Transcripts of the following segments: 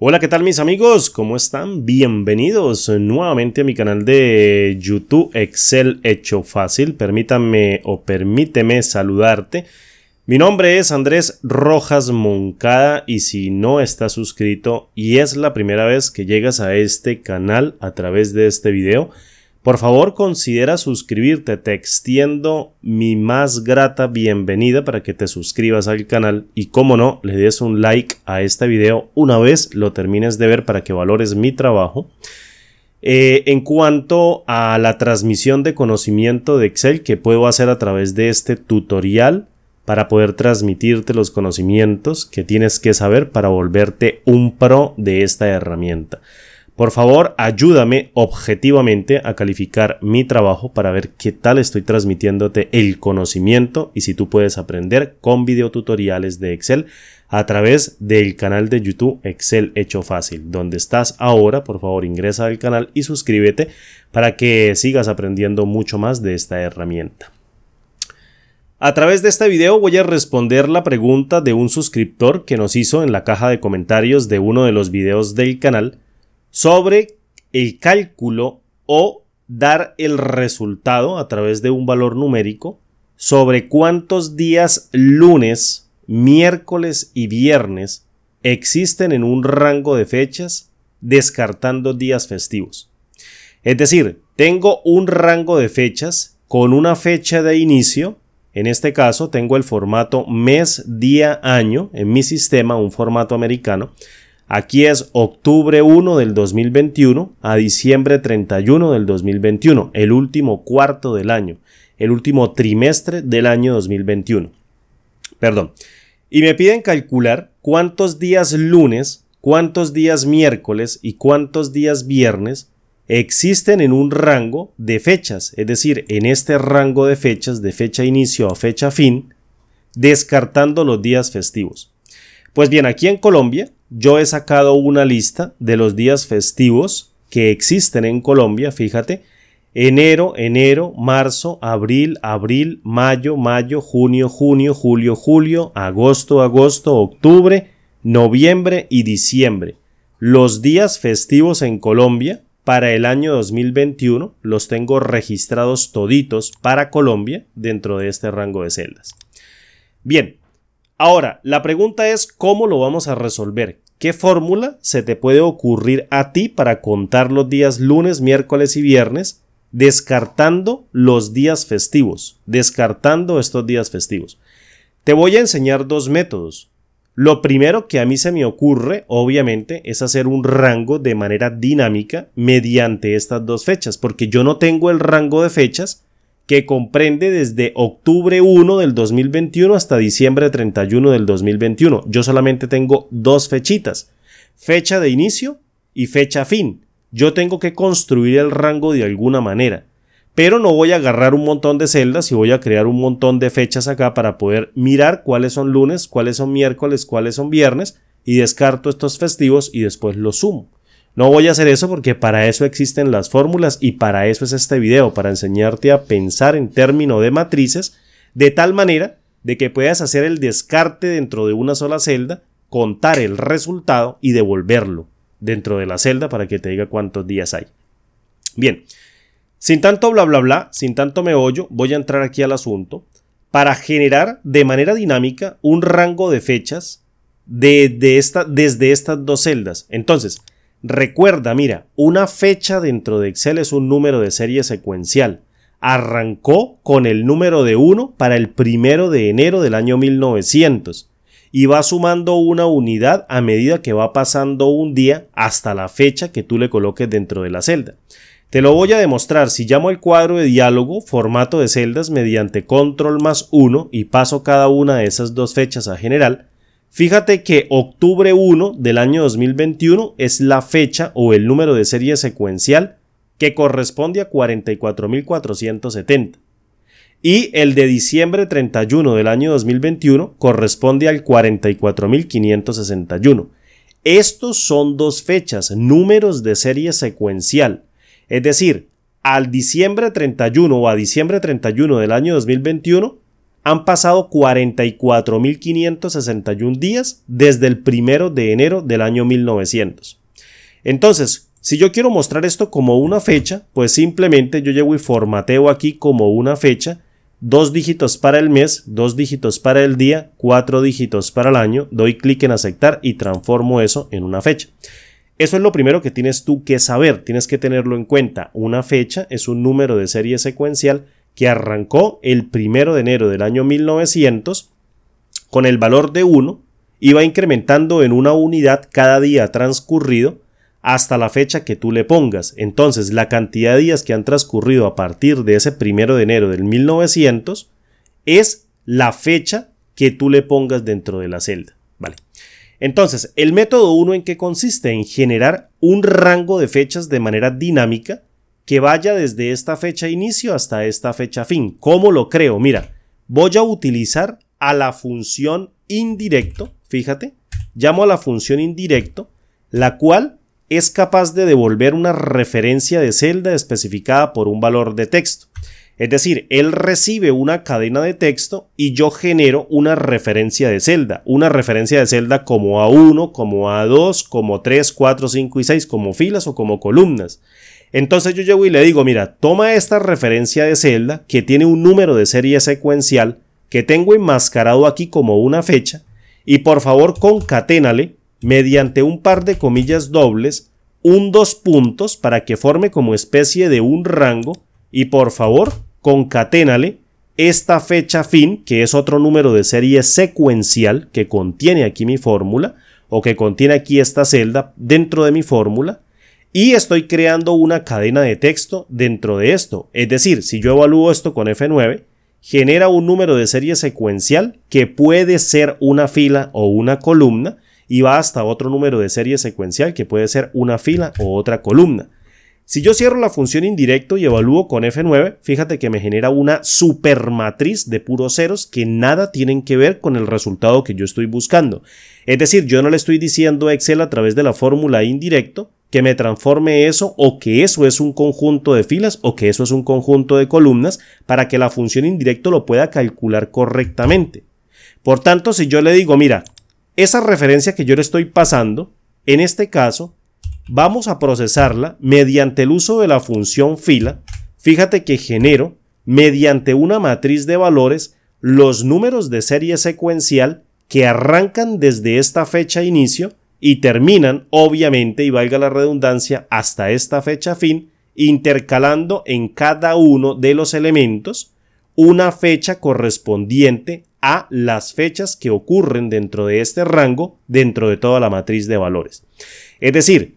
Hola, ¿qué tal mis amigos? ¿Cómo están? Bienvenidos nuevamente a mi canal de YouTube Excel Hecho Fácil. Permítanme o permíteme saludarte. Mi nombre es Andrés Rojas Moncada y si no estás suscrito y es la primera vez que llegas a este canal a través de este video, por favor, considera suscribirte. Te extiendo mi más grata bienvenida para que te suscribas al canal y, como no, le des un like a este video una vez lo termines de ver para que valores mi trabajo. Eh, en cuanto a la transmisión de conocimiento de Excel que puedo hacer a través de este tutorial para poder transmitirte los conocimientos que tienes que saber para volverte un pro de esta herramienta. Por favor, ayúdame objetivamente a calificar mi trabajo para ver qué tal estoy transmitiéndote el conocimiento y si tú puedes aprender con videotutoriales de Excel a través del canal de YouTube Excel Hecho Fácil. Donde estás ahora, por favor, ingresa al canal y suscríbete para que sigas aprendiendo mucho más de esta herramienta. A través de este video voy a responder la pregunta de un suscriptor que nos hizo en la caja de comentarios de uno de los videos del canal sobre el cálculo o dar el resultado a través de un valor numérico sobre cuántos días lunes, miércoles y viernes existen en un rango de fechas descartando días festivos. Es decir, tengo un rango de fechas con una fecha de inicio. En este caso tengo el formato mes, día, año en mi sistema, un formato americano. Aquí es octubre 1 del 2021 a diciembre 31 del 2021, el último cuarto del año, el último trimestre del año 2021. Perdón. Y me piden calcular cuántos días lunes, cuántos días miércoles y cuántos días viernes existen en un rango de fechas, es decir, en este rango de fechas, de fecha inicio a fecha fin, descartando los días festivos. Pues bien, aquí en Colombia yo he sacado una lista de los días festivos que existen en Colombia, fíjate, enero, enero, marzo, abril, abril, mayo, mayo, junio, junio, julio, julio, agosto, agosto, octubre, noviembre y diciembre. Los días festivos en Colombia para el año 2021 los tengo registrados toditos para Colombia dentro de este rango de celdas. Bien, Ahora, la pregunta es cómo lo vamos a resolver. ¿Qué fórmula se te puede ocurrir a ti para contar los días lunes, miércoles y viernes, descartando los días festivos? Descartando estos días festivos. Te voy a enseñar dos métodos. Lo primero que a mí se me ocurre, obviamente, es hacer un rango de manera dinámica mediante estas dos fechas, porque yo no tengo el rango de fechas que comprende desde octubre 1 del 2021 hasta diciembre 31 del 2021. Yo solamente tengo dos fechitas, fecha de inicio y fecha fin. Yo tengo que construir el rango de alguna manera, pero no voy a agarrar un montón de celdas y voy a crear un montón de fechas acá para poder mirar cuáles son lunes, cuáles son miércoles, cuáles son viernes y descarto estos festivos y después los sumo. No voy a hacer eso porque para eso existen las fórmulas y para eso es este video, para enseñarte a pensar en términos de matrices de tal manera de que puedas hacer el descarte dentro de una sola celda, contar el resultado y devolverlo dentro de la celda para que te diga cuántos días hay. Bien, sin tanto bla bla bla, sin tanto meollo, voy a entrar aquí al asunto para generar de manera dinámica un rango de fechas esta, desde estas dos celdas. Entonces, Recuerda, mira, una fecha dentro de Excel es un número de serie secuencial. Arrancó con el número de 1 para el primero de enero del año 1900 y va sumando una unidad a medida que va pasando un día hasta la fecha que tú le coloques dentro de la celda. Te lo voy a demostrar si llamo el cuadro de diálogo formato de celdas mediante control más 1 y paso cada una de esas dos fechas a general, Fíjate que octubre 1 del año 2021 es la fecha o el número de serie secuencial que corresponde a 44.470 y el de diciembre 31 del año 2021 corresponde al 44.561. Estos son dos fechas, números de serie secuencial. Es decir, al diciembre 31 o a diciembre 31 del año 2021 han pasado 44.561 días desde el primero de enero del año 1900. Entonces, si yo quiero mostrar esto como una fecha, pues simplemente yo llevo y formateo aquí como una fecha, dos dígitos para el mes, dos dígitos para el día, cuatro dígitos para el año, doy clic en aceptar y transformo eso en una fecha. Eso es lo primero que tienes tú que saber, tienes que tenerlo en cuenta. Una fecha es un número de serie secuencial que arrancó el primero de enero del año 1900 con el valor de 1, iba incrementando en una unidad cada día transcurrido hasta la fecha que tú le pongas. Entonces, la cantidad de días que han transcurrido a partir de ese primero de enero del 1900 es la fecha que tú le pongas dentro de la celda. Vale. Entonces, el método 1 en que consiste? En generar un rango de fechas de manera dinámica que vaya desde esta fecha inicio hasta esta fecha fin. ¿Cómo lo creo? Mira, voy a utilizar a la función indirecto, fíjate, llamo a la función indirecto, la cual es capaz de devolver una referencia de celda especificada por un valor de texto. Es decir, él recibe una cadena de texto y yo genero una referencia de celda, una referencia de celda como A1, como A2, como 3, 4, 5 y 6, como filas o como columnas. Entonces yo llego y le digo, mira, toma esta referencia de celda que tiene un número de serie secuencial que tengo enmascarado aquí como una fecha y por favor concaténale mediante un par de comillas dobles un dos puntos para que forme como especie de un rango y por favor concaténale esta fecha fin que es otro número de serie secuencial que contiene aquí mi fórmula o que contiene aquí esta celda dentro de mi fórmula y estoy creando una cadena de texto dentro de esto. Es decir, si yo evalúo esto con F9, genera un número de serie secuencial que puede ser una fila o una columna y va hasta otro número de serie secuencial que puede ser una fila o otra columna. Si yo cierro la función indirecto y evalúo con F9, fíjate que me genera una supermatriz de puros ceros que nada tienen que ver con el resultado que yo estoy buscando. Es decir, yo no le estoy diciendo a Excel a través de la fórmula indirecto que me transforme eso o que eso es un conjunto de filas o que eso es un conjunto de columnas para que la función indirecto lo pueda calcular correctamente. Por tanto, si yo le digo, mira, esa referencia que yo le estoy pasando, en este caso, vamos a procesarla mediante el uso de la función fila. Fíjate que genero, mediante una matriz de valores, los números de serie secuencial que arrancan desde esta fecha inicio y terminan, obviamente, y valga la redundancia, hasta esta fecha fin, intercalando en cada uno de los elementos una fecha correspondiente a las fechas que ocurren dentro de este rango, dentro de toda la matriz de valores. Es decir,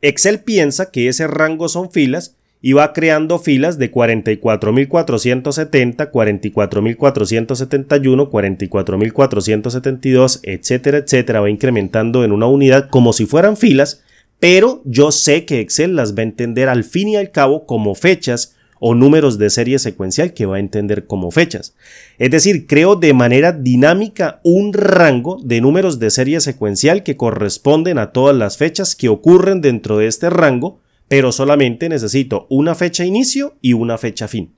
Excel piensa que ese rango son filas y va creando filas de 44.470, 44.471, 44.472, etcétera, etcétera. Va incrementando en una unidad como si fueran filas, pero yo sé que Excel las va a entender al fin y al cabo como fechas o números de serie secuencial que va a entender como fechas. Es decir, creo de manera dinámica un rango de números de serie secuencial que corresponden a todas las fechas que ocurren dentro de este rango pero solamente necesito una fecha inicio y una fecha fin.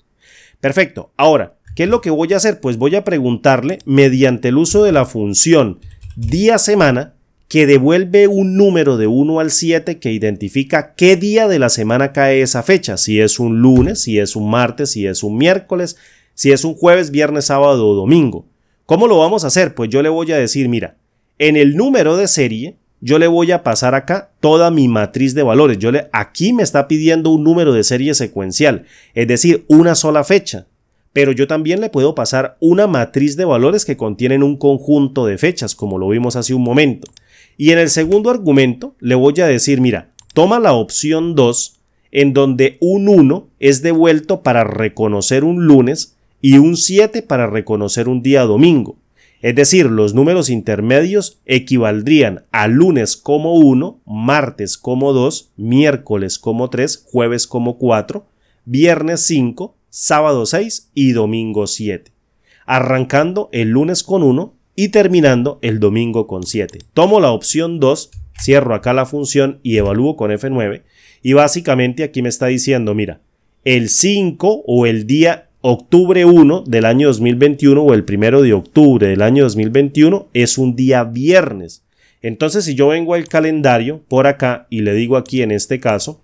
Perfecto. Ahora, ¿qué es lo que voy a hacer? Pues voy a preguntarle mediante el uso de la función día-semana que devuelve un número de 1 al 7 que identifica qué día de la semana cae esa fecha, si es un lunes, si es un martes, si es un miércoles, si es un jueves, viernes, sábado o domingo. ¿Cómo lo vamos a hacer? Pues yo le voy a decir, mira, en el número de serie yo le voy a pasar acá toda mi matriz de valores. Yo le, aquí me está pidiendo un número de serie secuencial, es decir, una sola fecha. Pero yo también le puedo pasar una matriz de valores que contienen un conjunto de fechas, como lo vimos hace un momento. Y en el segundo argumento le voy a decir, mira, toma la opción 2, en donde un 1 es devuelto para reconocer un lunes y un 7 para reconocer un día domingo. Es decir, los números intermedios equivaldrían a lunes como 1, martes como 2, miércoles como 3, jueves como 4, viernes 5, sábado 6 y domingo 7. Arrancando el lunes con 1 y terminando el domingo con 7. Tomo la opción 2, cierro acá la función y evalúo con F9 y básicamente aquí me está diciendo, mira, el 5 o el día octubre 1 del año 2021 o el primero de octubre del año 2021 es un día viernes. Entonces, si yo vengo al calendario por acá y le digo aquí en este caso,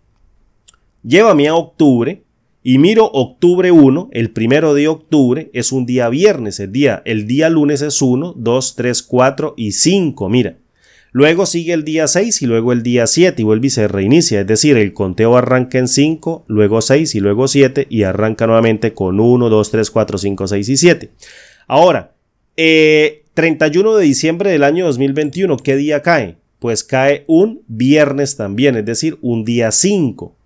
llévame a octubre y miro octubre 1, el primero de octubre es un día viernes, el día, el día lunes es 1, 2, 3, 4 y 5, mira. Luego sigue el día 6 y luego el día 7 y vuelve y se reinicia. Es decir, el conteo arranca en 5, luego 6 y luego 7 y arranca nuevamente con 1, 2, 3, 4, 5, 6 y 7. Ahora, 31 eh, de diciembre del año 2021, ¿qué día cae? Pues cae un viernes también, es decir, un día 5.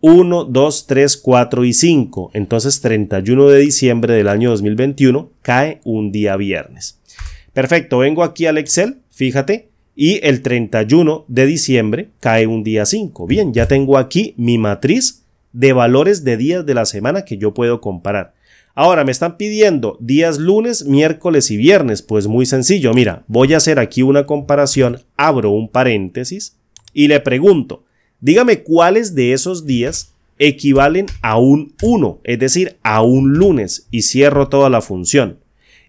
1, 2, 3, 4 y 5. Entonces 31 de diciembre del año 2021 cae un día viernes. Perfecto, vengo aquí al Excel, fíjate, y el 31 de diciembre cae un día 5. Bien, ya tengo aquí mi matriz de valores de días de la semana que yo puedo comparar. Ahora me están pidiendo días lunes, miércoles y viernes. Pues muy sencillo, mira, voy a hacer aquí una comparación, abro un paréntesis y le pregunto, dígame cuáles de esos días equivalen a un 1, es decir, a un lunes, y cierro toda la función.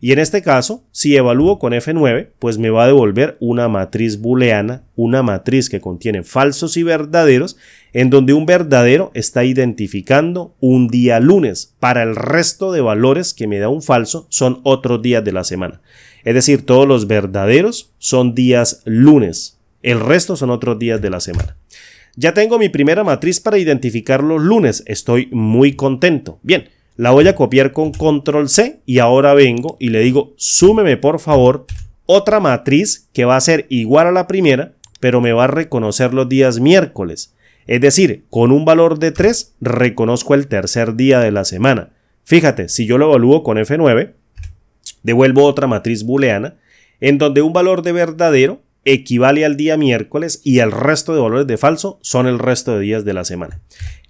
Y en este caso, si evalúo con F9, pues me va a devolver una matriz booleana, una matriz que contiene falsos y verdaderos, en donde un verdadero está identificando un día lunes. Para el resto de valores que me da un falso son otros días de la semana. Es decir, todos los verdaderos son días lunes. El resto son otros días de la semana. Ya tengo mi primera matriz para identificar los lunes. Estoy muy contento. Bien la voy a copiar con control C y ahora vengo y le digo súmeme por favor otra matriz que va a ser igual a la primera pero me va a reconocer los días miércoles. Es decir, con un valor de 3 reconozco el tercer día de la semana. Fíjate, si yo lo evalúo con F9, devuelvo otra matriz booleana en donde un valor de verdadero equivale al día miércoles y el resto de valores de falso son el resto de días de la semana.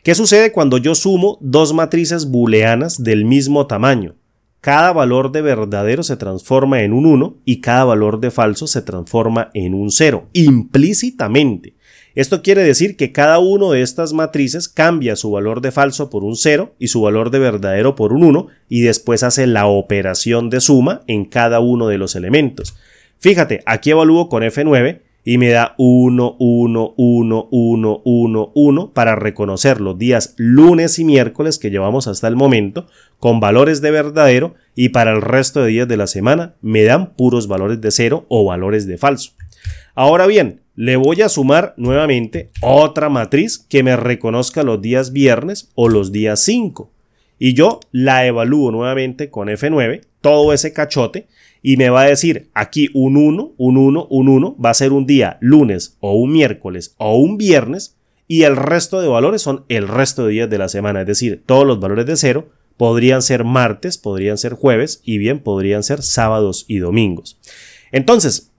¿Qué sucede cuando yo sumo dos matrices booleanas del mismo tamaño? Cada valor de verdadero se transforma en un 1 y cada valor de falso se transforma en un 0, implícitamente. Esto quiere decir que cada uno de estas matrices cambia su valor de falso por un 0 y su valor de verdadero por un 1 y después hace la operación de suma en cada uno de los elementos. Fíjate, aquí evalúo con F9 y me da 1, 1, 1, 1, 1, 1 para reconocer los días lunes y miércoles que llevamos hasta el momento con valores de verdadero y para el resto de días de la semana me dan puros valores de cero o valores de falso. Ahora bien, le voy a sumar nuevamente otra matriz que me reconozca los días viernes o los días 5 y yo la evalúo nuevamente con F9, todo ese cachote y me va a decir aquí un 1, un 1, un 1, va a ser un día lunes o un miércoles o un viernes y el resto de valores son el resto de días de la semana, es decir, todos los valores de cero podrían ser martes, podrían ser jueves y bien podrían ser sábados y domingos. Entonces,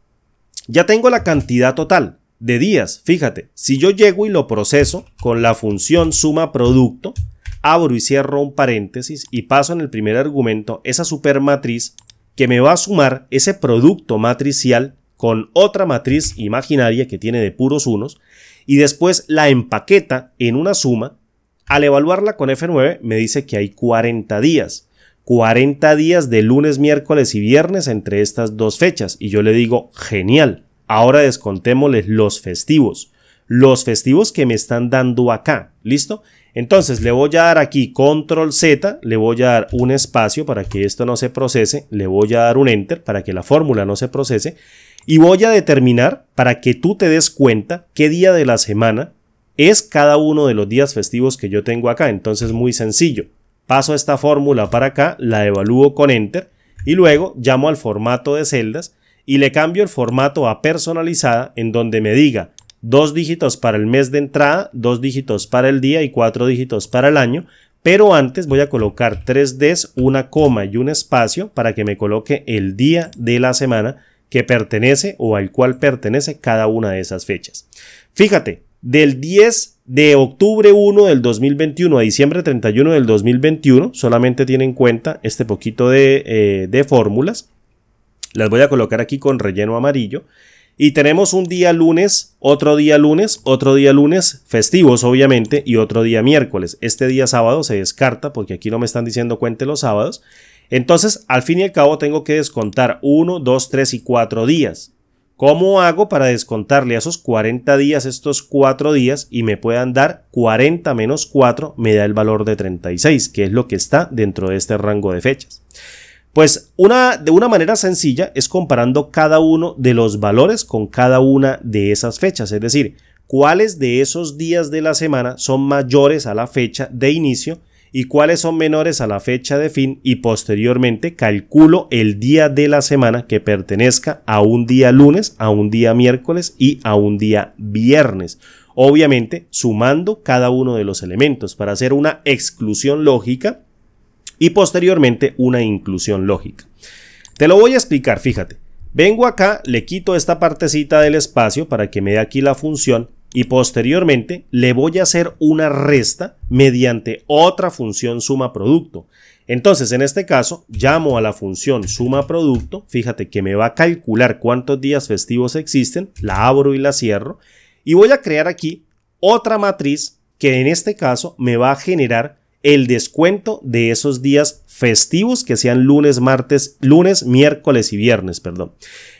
ya tengo la cantidad total de días, fíjate, si yo llego y lo proceso con la función suma producto, abro y cierro un paréntesis y paso en el primer argumento esa supermatriz que me va a sumar ese producto matricial con otra matriz imaginaria que tiene de puros unos y después la empaqueta en una suma. Al evaluarla con F9 me dice que hay 40 días. 40 días de lunes, miércoles y viernes entre estas dos fechas. Y yo le digo, genial, ahora descontémosles los festivos. Los festivos que me están dando acá, ¿listo? Entonces le voy a dar aquí control Z, le voy a dar un espacio para que esto no se procese, le voy a dar un enter para que la fórmula no se procese y voy a determinar para que tú te des cuenta qué día de la semana es cada uno de los días festivos que yo tengo acá. Entonces muy sencillo, paso esta fórmula para acá, la evalúo con enter y luego llamo al formato de celdas y le cambio el formato a personalizada en donde me diga dos dígitos para el mes de entrada, dos dígitos para el día y cuatro dígitos para el año, pero antes voy a colocar tres Ds, una coma y un espacio para que me coloque el día de la semana que pertenece o al cual pertenece cada una de esas fechas. Fíjate, del 10 de octubre 1 del 2021 a diciembre 31 del 2021, solamente tiene en cuenta este poquito de, eh, de fórmulas. Las voy a colocar aquí con relleno amarillo. Y tenemos un día lunes, otro día lunes, otro día lunes, festivos obviamente, y otro día miércoles. Este día sábado se descarta porque aquí no me están diciendo cuente los sábados. Entonces, al fin y al cabo, tengo que descontar 1, 2, 3 y 4 días. ¿Cómo hago para descontarle a esos 40 días estos 4 días y me puedan dar 40 menos 4 me da el valor de 36, que es lo que está dentro de este rango de fechas? Pues una, de una manera sencilla es comparando cada uno de los valores con cada una de esas fechas, es decir, cuáles de esos días de la semana son mayores a la fecha de inicio y cuáles son menores a la fecha de fin y posteriormente calculo el día de la semana que pertenezca a un día lunes, a un día miércoles y a un día viernes. Obviamente sumando cada uno de los elementos para hacer una exclusión lógica y posteriormente una inclusión lógica. Te lo voy a explicar, fíjate. Vengo acá, le quito esta partecita del espacio para que me dé aquí la función y posteriormente le voy a hacer una resta mediante otra función suma producto. Entonces, en este caso, llamo a la función suma producto, fíjate que me va a calcular cuántos días festivos existen, la abro y la cierro, y voy a crear aquí otra matriz que en este caso me va a generar el descuento de esos días festivos que sean lunes, martes, lunes, miércoles y viernes, perdón.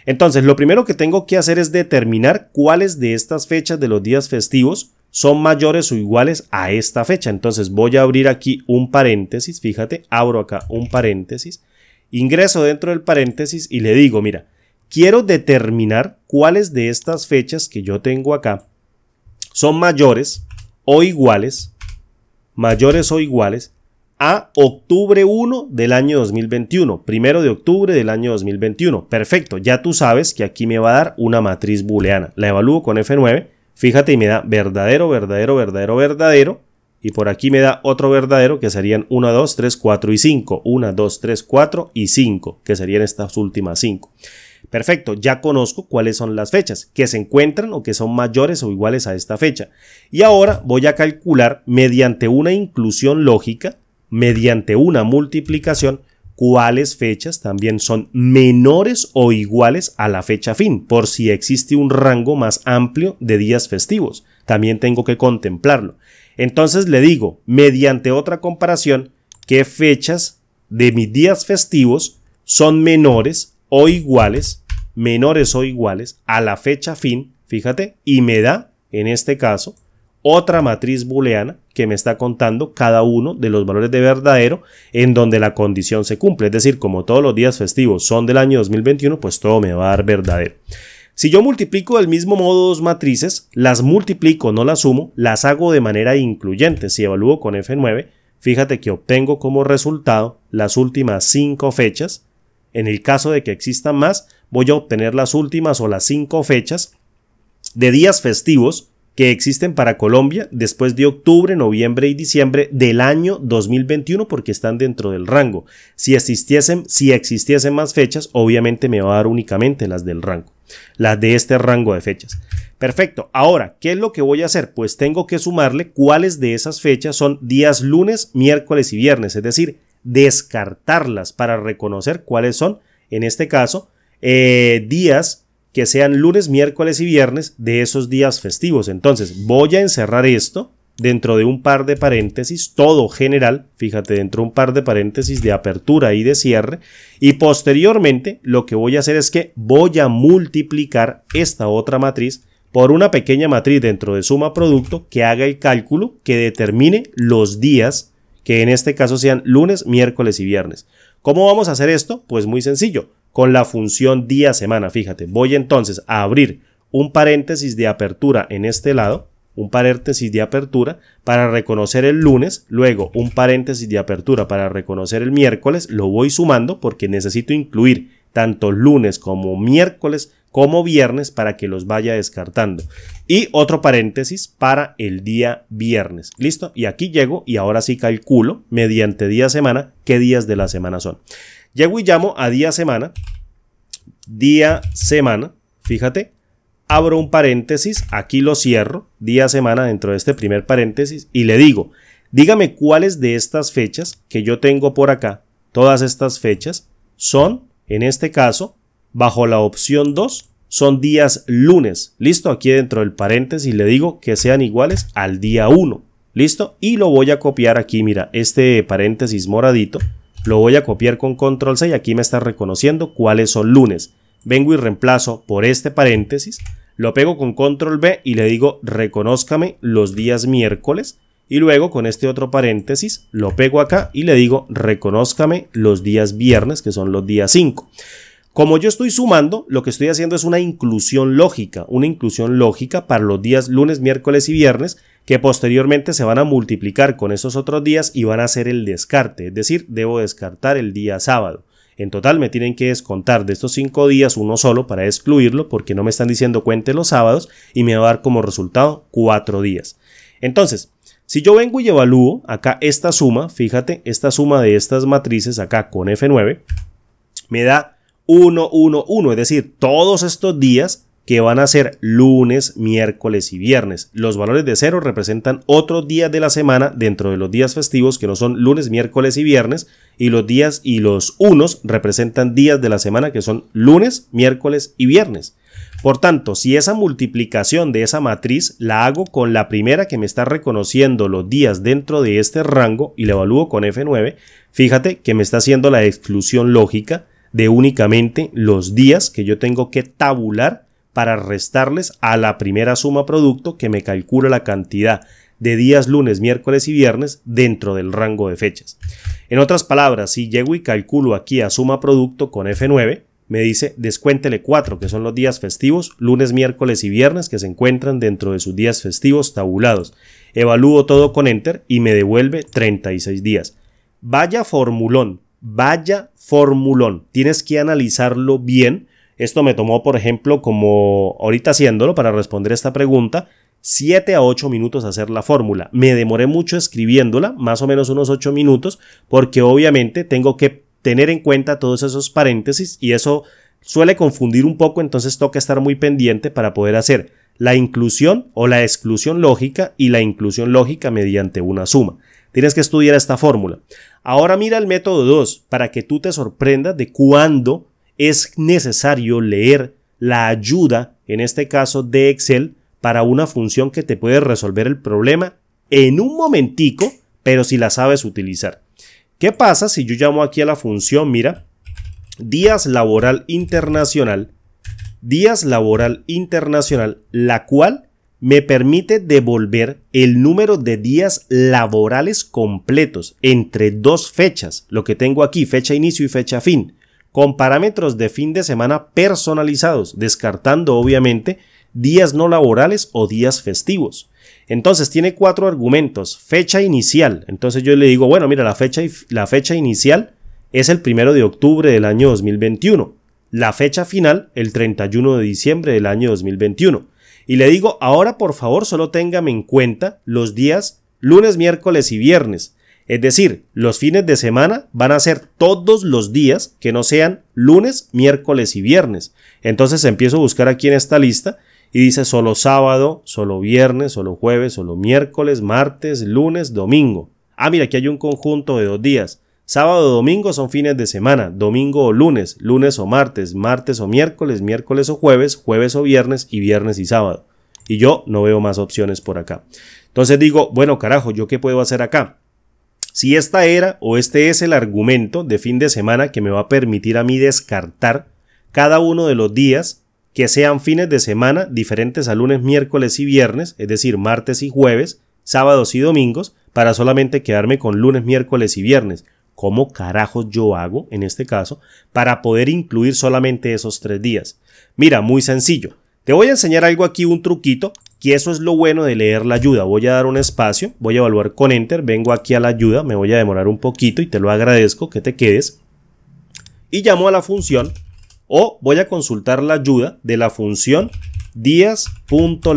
Entonces, lo primero que tengo que hacer es determinar cuáles de estas fechas de los días festivos son mayores o iguales a esta fecha. Entonces, voy a abrir aquí un paréntesis, fíjate, abro acá un paréntesis, ingreso dentro del paréntesis y le digo, mira, quiero determinar cuáles de estas fechas que yo tengo acá son mayores o iguales mayores o iguales a octubre 1 del año 2021, primero de octubre del año 2021. Perfecto, ya tú sabes que aquí me va a dar una matriz booleana. La evalúo con F9, fíjate y me da verdadero, verdadero, verdadero, verdadero. Y por aquí me da otro verdadero que serían 1, 2, 3, 4 y 5. 1, 2, 3, 4 y 5, que serían estas últimas 5. Perfecto, ya conozco cuáles son las fechas que se encuentran o que son mayores o iguales a esta fecha. Y ahora voy a calcular mediante una inclusión lógica, mediante una multiplicación, cuáles fechas también son menores o iguales a la fecha fin, por si existe un rango más amplio de días festivos. También tengo que contemplarlo. Entonces le digo, mediante otra comparación, qué fechas de mis días festivos son menores o iguales, menores o iguales, a la fecha fin, fíjate, y me da, en este caso, otra matriz booleana que me está contando cada uno de los valores de verdadero en donde la condición se cumple. Es decir, como todos los días festivos son del año 2021, pues todo me va a dar verdadero. Si yo multiplico del mismo modo dos matrices, las multiplico, no las sumo, las hago de manera incluyente. Si evalúo con F9, fíjate que obtengo como resultado las últimas cinco fechas en el caso de que existan más, voy a obtener las últimas o las cinco fechas de días festivos que existen para Colombia después de octubre, noviembre y diciembre del año 2021 porque están dentro del rango. Si existiesen, si más fechas, obviamente me va a dar únicamente las del rango, las de este rango de fechas. Perfecto. Ahora, ¿qué es lo que voy a hacer? Pues tengo que sumarle cuáles de esas fechas son días lunes, miércoles y viernes, es decir, descartarlas para reconocer cuáles son, en este caso, eh, días que sean lunes, miércoles y viernes de esos días festivos. Entonces, voy a encerrar esto dentro de un par de paréntesis, todo general, fíjate, dentro de un par de paréntesis de apertura y de cierre, y posteriormente lo que voy a hacer es que voy a multiplicar esta otra matriz por una pequeña matriz dentro de suma producto que haga el cálculo que determine los días que en este caso sean lunes, miércoles y viernes. ¿Cómo vamos a hacer esto? Pues muy sencillo, con la función día-semana, fíjate. Voy entonces a abrir un paréntesis de apertura en este lado, un paréntesis de apertura para reconocer el lunes, luego un paréntesis de apertura para reconocer el miércoles, lo voy sumando porque necesito incluir tanto lunes como miércoles como viernes para que los vaya descartando. Y otro paréntesis para el día viernes. ¿Listo? Y aquí llego y ahora sí calculo mediante día semana qué días de la semana son. Llego y llamo a día semana. Día semana. Fíjate. Abro un paréntesis. Aquí lo cierro. Día semana dentro de este primer paréntesis. Y le digo. Dígame cuáles de estas fechas que yo tengo por acá. Todas estas fechas son, en este caso, bajo la opción 2 son días lunes. Listo, aquí dentro del paréntesis le digo que sean iguales al día 1. Listo, y lo voy a copiar aquí, mira, este paréntesis moradito. Lo voy a copiar con control C y aquí me está reconociendo cuáles son lunes. Vengo y reemplazo por este paréntesis. Lo pego con control B y le digo reconozcame los días miércoles. Y luego con este otro paréntesis lo pego acá y le digo reconozcame los días viernes, que son los días 5. Como yo estoy sumando, lo que estoy haciendo es una inclusión lógica, una inclusión lógica para los días lunes, miércoles y viernes, que posteriormente se van a multiplicar con esos otros días y van a hacer el descarte, es decir, debo descartar el día sábado. En total me tienen que descontar de estos cinco días uno solo para excluirlo porque no me están diciendo cuente los sábados y me va a dar como resultado cuatro días. Entonces, si yo vengo y evalúo acá esta suma, fíjate, esta suma de estas matrices acá con F9 me da 1 1 1 es decir, todos estos días que van a ser lunes, miércoles y viernes. Los valores de cero representan otros días de la semana dentro de los días festivos que no son lunes, miércoles y viernes y los días y los unos representan días de la semana que son lunes, miércoles y viernes. Por tanto, si esa multiplicación de esa matriz la hago con la primera que me está reconociendo los días dentro de este rango y la evalúo con F9, fíjate que me está haciendo la exclusión lógica de únicamente los días que yo tengo que tabular para restarles a la primera suma producto que me calcula la cantidad de días lunes, miércoles y viernes dentro del rango de fechas. En otras palabras, si llego y calculo aquí a suma producto con F9, me dice descuéntele 4, que son los días festivos, lunes, miércoles y viernes, que se encuentran dentro de sus días festivos tabulados. Evalúo todo con Enter y me devuelve 36 días. Vaya formulón, Vaya formulón. Tienes que analizarlo bien. Esto me tomó, por ejemplo, como ahorita haciéndolo para responder esta pregunta, 7 a 8 minutos hacer la fórmula. Me demoré mucho escribiéndola, más o menos unos 8 minutos, porque obviamente tengo que tener en cuenta todos esos paréntesis y eso suele confundir un poco, entonces toca estar muy pendiente para poder hacer la inclusión o la exclusión lógica y la inclusión lógica mediante una suma. Tienes que estudiar esta fórmula. Ahora mira el método 2 para que tú te sorprendas de cuándo es necesario leer la ayuda, en este caso de Excel, para una función que te puede resolver el problema en un momentico, pero si la sabes utilizar. ¿Qué pasa si yo llamo aquí a la función, mira, días laboral internacional, días laboral internacional, la cual me permite devolver el número de días laborales completos entre dos fechas, lo que tengo aquí, fecha inicio y fecha fin, con parámetros de fin de semana personalizados, descartando obviamente días no laborales o días festivos. Entonces tiene cuatro argumentos, fecha inicial, entonces yo le digo, bueno, mira, la fecha, la fecha inicial es el primero de octubre del año 2021, la fecha final el 31 de diciembre del año 2021. Y le digo, ahora por favor solo téngame en cuenta los días lunes, miércoles y viernes. Es decir, los fines de semana van a ser todos los días que no sean lunes, miércoles y viernes. Entonces empiezo a buscar aquí en esta lista y dice solo sábado, solo viernes, solo jueves, solo miércoles, martes, lunes, domingo. Ah, mira, aquí hay un conjunto de dos días. Sábado o domingo son fines de semana, domingo o lunes, lunes o martes, martes o miércoles, miércoles o jueves, jueves o viernes y viernes y sábado. Y yo no veo más opciones por acá. Entonces digo, bueno carajo, ¿yo qué puedo hacer acá? Si esta era o este es el argumento de fin de semana que me va a permitir a mí descartar cada uno de los días que sean fines de semana diferentes a lunes, miércoles y viernes, es decir, martes y jueves, sábados y domingos, para solamente quedarme con lunes, miércoles y viernes, ¿Cómo carajos yo hago, en este caso, para poder incluir solamente esos tres días? Mira, muy sencillo. Te voy a enseñar algo aquí, un truquito, que eso es lo bueno de leer la ayuda. Voy a dar un espacio, voy a evaluar con Enter, vengo aquí a la ayuda, me voy a demorar un poquito y te lo agradezco que te quedes. Y llamo a la función o voy a consultar la ayuda de la función días.lab.intl.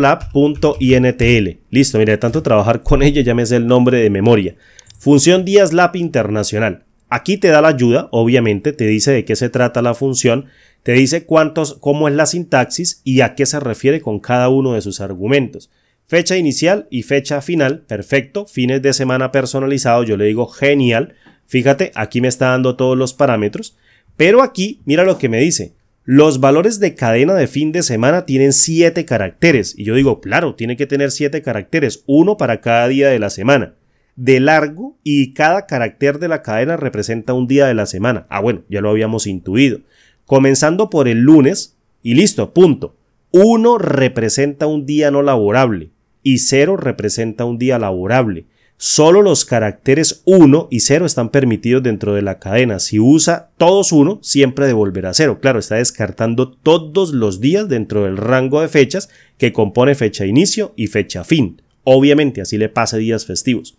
Listo, mira, tanto trabajar con ella ya el nombre de memoria. Función Díaz Lap Internacional. Aquí te da la ayuda, obviamente, te dice de qué se trata la función, te dice cuántos, cómo es la sintaxis y a qué se refiere con cada uno de sus argumentos. Fecha inicial y fecha final, perfecto. Fines de semana personalizado, yo le digo genial. Fíjate, aquí me está dando todos los parámetros. Pero aquí, mira lo que me dice. Los valores de cadena de fin de semana tienen 7 caracteres. Y yo digo, claro, tiene que tener 7 caracteres, uno para cada día de la semana de largo y cada carácter de la cadena representa un día de la semana. Ah, bueno, ya lo habíamos intuido. Comenzando por el lunes y listo, punto. Uno representa un día no laborable y cero representa un día laborable. Solo los caracteres 1 y 0 están permitidos dentro de la cadena. Si usa todos 1, siempre devolverá 0. Claro, está descartando todos los días dentro del rango de fechas que compone fecha inicio y fecha fin. Obviamente, así le pase días festivos.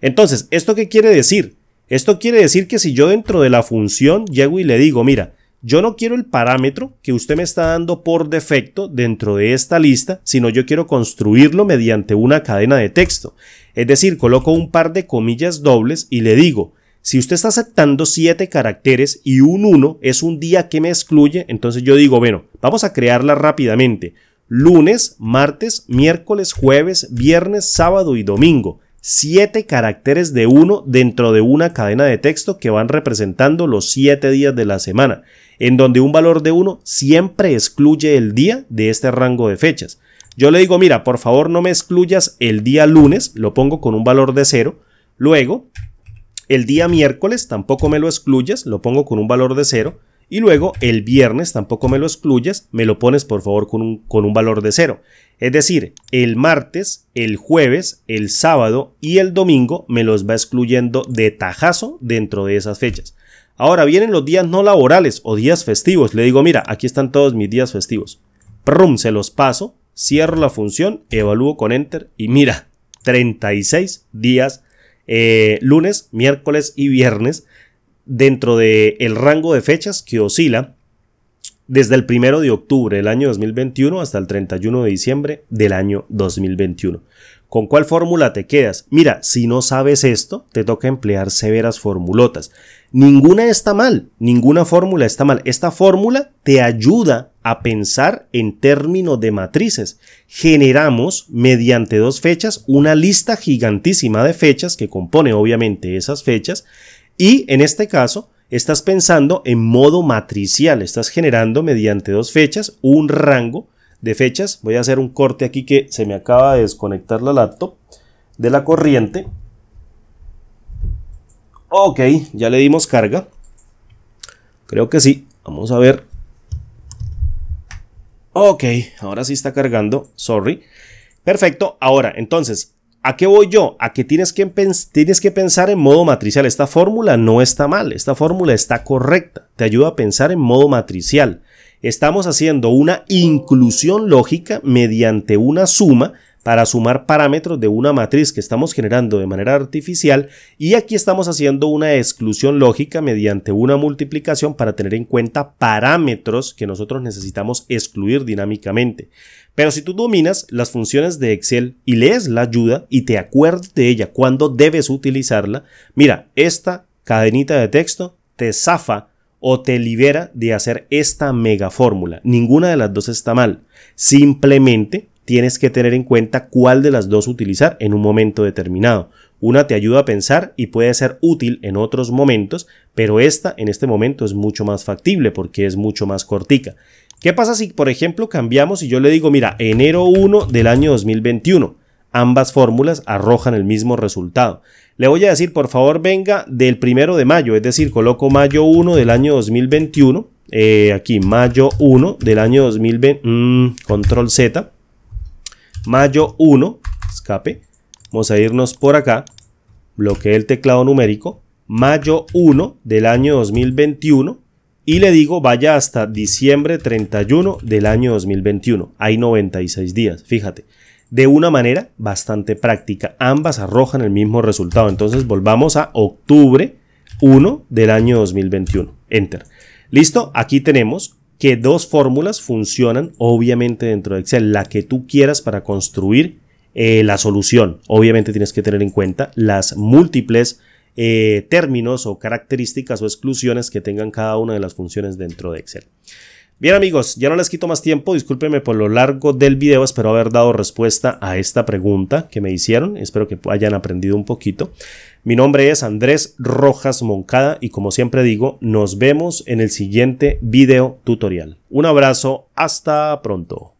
Entonces, ¿esto qué quiere decir? Esto quiere decir que si yo dentro de la función llego y le digo, mira, yo no quiero el parámetro que usted me está dando por defecto dentro de esta lista, sino yo quiero construirlo mediante una cadena de texto. Es decir, coloco un par de comillas dobles y le digo, si usted está aceptando 7 caracteres y un 1 es un día que me excluye, entonces yo digo, bueno, vamos a crearla rápidamente lunes, martes, miércoles, jueves, viernes, sábado y domingo. Siete caracteres de uno dentro de una cadena de texto que van representando los siete días de la semana, en donde un valor de uno siempre excluye el día de este rango de fechas. Yo le digo, mira, por favor no me excluyas el día lunes, lo pongo con un valor de cero. Luego, el día miércoles tampoco me lo excluyas, lo pongo con un valor de cero. Y luego el viernes, tampoco me lo excluyes me lo pones por favor con un, con un valor de cero. Es decir, el martes, el jueves, el sábado y el domingo me los va excluyendo de tajazo dentro de esas fechas. Ahora vienen los días no laborales o días festivos. Le digo, mira, aquí están todos mis días festivos. Prum, se los paso, cierro la función, evalúo con Enter y mira, 36 días, eh, lunes, miércoles y viernes dentro del el rango de fechas que oscila desde el primero de octubre del año 2021 hasta el 31 de diciembre del año 2021. ¿Con cuál fórmula te quedas? Mira, si no sabes esto, te toca emplear severas formulotas. Ninguna está mal, ninguna fórmula está mal. Esta fórmula te ayuda a pensar en términos de matrices. Generamos mediante dos fechas una lista gigantísima de fechas que compone obviamente esas fechas y en este caso, estás pensando en modo matricial, estás generando mediante dos fechas un rango de fechas. Voy a hacer un corte aquí que se me acaba de desconectar la laptop de la corriente. Ok, ya le dimos carga. Creo que sí. Vamos a ver. Ok, ahora sí está cargando. Sorry. Perfecto. Ahora, entonces, ¿A qué voy yo? A que tienes que, tienes que pensar en modo matricial. Esta fórmula no está mal, esta fórmula está correcta. Te ayuda a pensar en modo matricial. Estamos haciendo una inclusión lógica mediante una suma para sumar parámetros de una matriz que estamos generando de manera artificial y aquí estamos haciendo una exclusión lógica mediante una multiplicación para tener en cuenta parámetros que nosotros necesitamos excluir dinámicamente. Pero si tú dominas las funciones de Excel y lees la ayuda y te acuerdas de ella cuando debes utilizarla, mira, esta cadenita de texto te zafa o te libera de hacer esta mega fórmula. Ninguna de las dos está mal. Simplemente tienes que tener en cuenta cuál de las dos utilizar en un momento determinado. Una te ayuda a pensar y puede ser útil en otros momentos, pero esta en este momento es mucho más factible porque es mucho más cortica. ¿Qué pasa si, por ejemplo, cambiamos y yo le digo, mira, enero 1 del año 2021? Ambas fórmulas arrojan el mismo resultado. Le voy a decir, por favor, venga del primero de mayo, es decir, coloco mayo 1 del año 2021, eh, aquí mayo 1 del año 2020, mm, control Z, mayo 1, escape, vamos a irnos por acá, bloqueé el teclado numérico, mayo 1 del año 2021 y le digo vaya hasta diciembre 31 del año 2021. Hay 96 días, fíjate. De una manera bastante práctica, ambas arrojan el mismo resultado. Entonces volvamos a octubre 1 del año 2021. Enter. Listo, aquí tenemos que dos fórmulas funcionan obviamente dentro de Excel, la que tú quieras para construir eh, la solución. Obviamente tienes que tener en cuenta las múltiples eh, términos o características o exclusiones que tengan cada una de las funciones dentro de Excel. Bien amigos, ya no les quito más tiempo, discúlpenme por lo largo del video, espero haber dado respuesta a esta pregunta que me hicieron, espero que hayan aprendido un poquito. Mi nombre es Andrés Rojas Moncada y como siempre digo, nos vemos en el siguiente video tutorial. Un abrazo, hasta pronto.